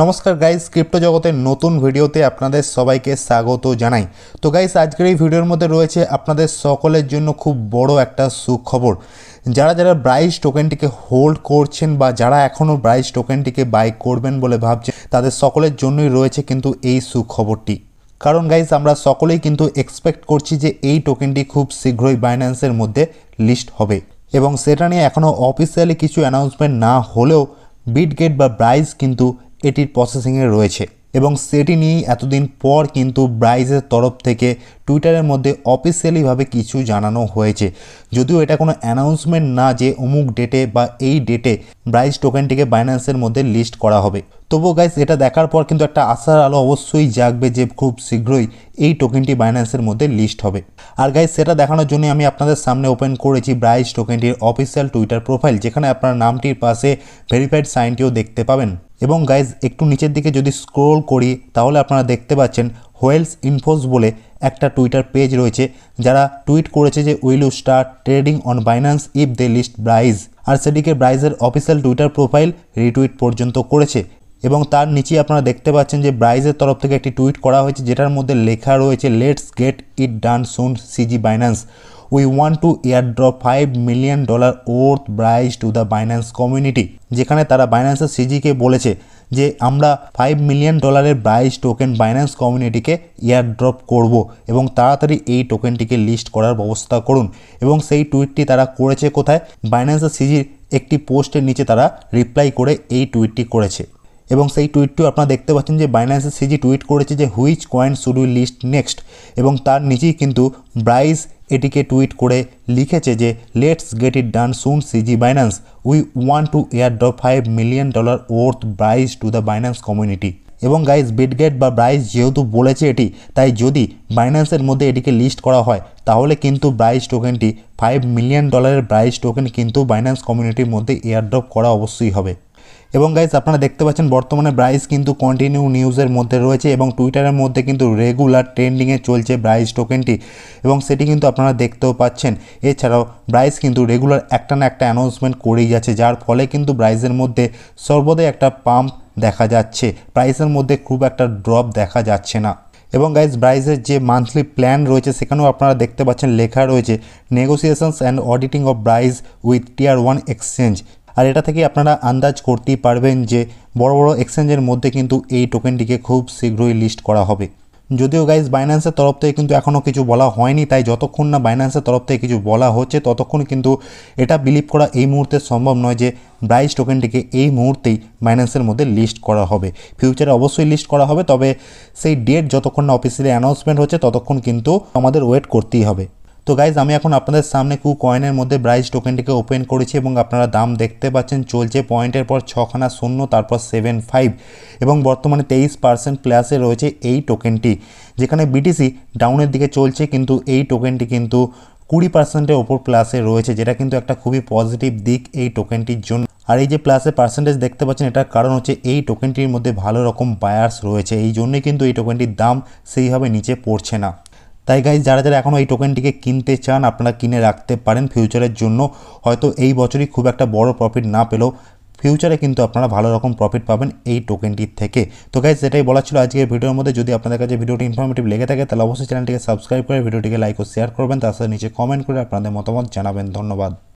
নমস্কার guys crypto জগতের নতুন ভিডিওতে আপনাদের সবাইকে স্বাগত জানাই তো গাইজ আজকের এই ভিডিওর মধ্যে রয়েছে আপনাদের সকলের জন্য খুব বড় একটা সুখবর যারা যারা ব্রাইস টোকেনটিকে হোল্ড করছেন বা যারা এখনও ব্রাইস টোকেনটিকে বাই করবেন বলে ভাবছে তাদের সকলের জন্যই রয়েছে কিন্তু এই সুখবরটি কারণ গাইজ আমরা সকলেই কিন্তু এক্সপেক্ট করছি যে এই টোকেনটি খুব শীঘ্রই বাইন্যান্সের মধ্যে লিস্ট হবে এবং সেটা নিয়ে এখনও অফিসিয়ালি কিছু অ্যানাউন্সমেন্ট না হলেও বিটগেট বা ব্রাইজ কিন্তু এটির প্রসেসিংয়ে রয়েছে এবং সেটি নিয়েই এতদিন পর কিন্তু ব্রাইজের তরফ থেকে টুইটারের মধ্যে অফিসিয়ালিভাবে কিছু জানানো হয়েছে যদিও এটা কোনো অ্যানাউন্সমেন্ট না যে অমুক ডেটে বা এই ডেটে ব্রাইজ টোকেনটিকে বাইন্যান্সের মধ্যে লিস্ট করা হবে তবুও গাইস এটা দেখার পর কিন্তু একটা আশার আলো অবশ্যই জাগবে যে খুব শীঘ্রই এই টোকেনটি বাইন্যান্সের মধ্যে লিস্ট হবে আর গাইস সেটা দেখানোর জন্য আমি আপনাদের সামনে ওপেন করেছি ব্রাইজ টোকেনটির অফিসিয়াল টুইটার প্রোফাইল যেখানে আপনার নামটির পাশে ভেরিফাইড সাইনটিও দেখতে পাবেন এবং গাইজ একটু নিচের দিকে যদি স্ক্রোল করি তাহলে আপনারা দেখতে পাচ্ছেন হোয়েলস ইনফোস বলে একটা টুইটার পেজ রয়েছে যারা টুইট করেছে যে will you start trading on Binance if they list Brise আর সেদিকে ব্রাইজের অফিসিয়াল টুইটার প্রোফাইল রিটুইট পর্যন্ত করেছে এবং তার নিচে আপনারা দেখতে পাচ্ছেন যে ব্রাইজের তরফ থেকে একটি টুইট করা হয়েছে যেটার মধ্যে লেখা রয়েছে let's get it done soon CZ Binance we want to drop five million dollar worth Brise to the Binance community যেখানে তারা বাইন্যান্সের সিজিকে বলেছে যে আমরা ফাইভ মিলিয়ন ডলারের ব্রাইজ টোকেন বাইন্যান্স কমিউনিটিকে ড্রপ করবো এবং তাড়াতাড়ি এই টোকেনটিকে লিস্ট করার ব্যবস্থা করুন এবং সেই টুইটটি তারা করেছে কোথায় বাইন্যান্সের সিজির একটি পোস্টের নিচে তারা রিপ্লাই করে এই টুইটটি করেছে এবং সেই টুইটটিও আপনারা দেখতে পাচ্ছেন যে বাইন্যান্সের সিজি টুইট করেছে যে which coin should we list next এবং তার নিচেই কিন্তু ব্রাইস এটিকে টুইট করে লিখেছে যে let's get it done soon CZ Binance we want to airdrop five million dollar worth Brise to the Binance community এবং গাইজ বিটগেট বা ব্রাইস যেহেতু বলেছে এটি তাই যদি বাইন্যান্সের মধ্যে এটিকে লিস্ট করা হয় তাহলে কিন্তু ব্রাইস টোকেনটি ফাইভ মিলিয়ন ডলারের ব্রাইস টোকেন কিন্তু বাইন্যান্স কমিউনিটির মধ্যে এয়ার ড্রপ করা অবশ্যই হবে এবং গাইজ আপনারা দেখতে পাচ্ছেন বর্তমানে ব্রাইস কিন্তু কন্টিনিউ নিউজের মধ্যে রয়েছে এবং টুইটারের মধ্যে কিন্তু রেগুলার ট্রেন্ডিংয়ে চলছে ব্রাইস টোকেনটি এবং সেটি কিন্তু আপনারা দেখতেও পাচ্ছেন এছাড়াও ব্রাইস কিন্তু রেগুলার একটা না একটা অ্যানাউন্সমেন্ট করেই যাচ্ছে যার ফলে কিন্তু ব্রাইসের মধ্যে সর্বদাই একটা পাম্প দেখা যাচ্ছে প্রাইসের মধ্যে খুব একটা ড্রপ দেখা যাচ্ছে না এবং গাইজ ব্রাইজের যে মান্থলি প্ল্যান রয়েছে সেখানেও আপনারা দেখতে পাচ্ছেন লেখা রয়েছে negotiations and auditing of Brise with tier one exchange আর এটা থেকে আপনারা আন্দাজ করতেই পারবেন যে বড় বড় এক্সচেঞ্জের মধ্যে কিন্তু এই টোকেনটিকে খুব শীঘ্রই লিস্ট করা হবে যদিও গাইজ বাইন্যান্সের তরফ থেকে কিন্তু এখনও কিছু বলা হয়নি তাই যতক্ষণ না বাইন্যান্সের তরফ থেকে কিছু বলা হচ্ছে ততক্ষণ কিন্তু এটা বিলিভ করা এই মুহূর্তে সম্ভব নয় যে ব্রাইজ টোকেনটিকে এই মুহূর্তেই বাইন্যান্সের মধ্যে লিস্ট করা হবে ফিউচারে অবশ্যই লিস্ট করা হবে তবে সেই ডেট যতক্ষণ না অফিসিয়ালি অ্যানাউন্সমেন্ট হচ্ছে ততক্ষণ কিন্তু আমাদের ওয়েট করতেই হবে তো গাইজ আমি এখন আপনাদের সামনে কু কয়েনের মধ্যে ব্রাইজ টোকেনটিকে ওপেন করেছি এবং আপনারা দাম দেখতে পাচ্ছেন চলছে পয়েন্টের পর ছখানা শূন্য তারপর সেভেন ফাইভ এবং বর্তমানে তেইশ পার্সেন্ট প্লাসে রয়েছে এই টোকেনটি যেখানে বিটিসি ডাউনের দিকে চলছে কিন্তু এই টোকেনটি কিন্তু কুড়ি পার্সেন্টের ওপর প্লাসে রয়েছে যেটা কিন্তু একটা খুবই পজিটিভ দিক এই টোকেনটির জন্য আর এই যে প্লাসে পার্সেন্টেজ দেখতে পাচ্ছেন এটার কারণ হচ্ছে এই টোকেনটির মধ্যে ভালো রকম বায়ার্স রয়েছে এই জন্যই কিন্তু এই টোকেনটির দাম সেইভাবে নিচে পড়ছে না তাই গাইজ যারা যারা এখনও এই টোকেনটিকে কিনতে চান আপনারা কিনে রাখতে পারেন ফিউচারের জন্য হয়তো এই বছরই খুব একটা বড় প্রফিট না পেলেও ফিউচারে কিন্তু আপনারা ভালো রকম প্রফিট পাবেন এই টোকেনটির থেকে তো গাইজ সেটাই বলা ছিল আজকের ভিডিওর মধ্যে যদি আপনাদের কাছে ভিডিওটি ইনফরমেটিভ লেগে থাকে তাহলে অবশ্যই চ্যানেলটিকে সাবস্ক্রাইব করে ভিডিওটিকে লাইক ও শেয়ার করবেন তার সাথে নিচে কমেন্ট করে আপনাদের মতামত জানাবেন ধন্যবাদ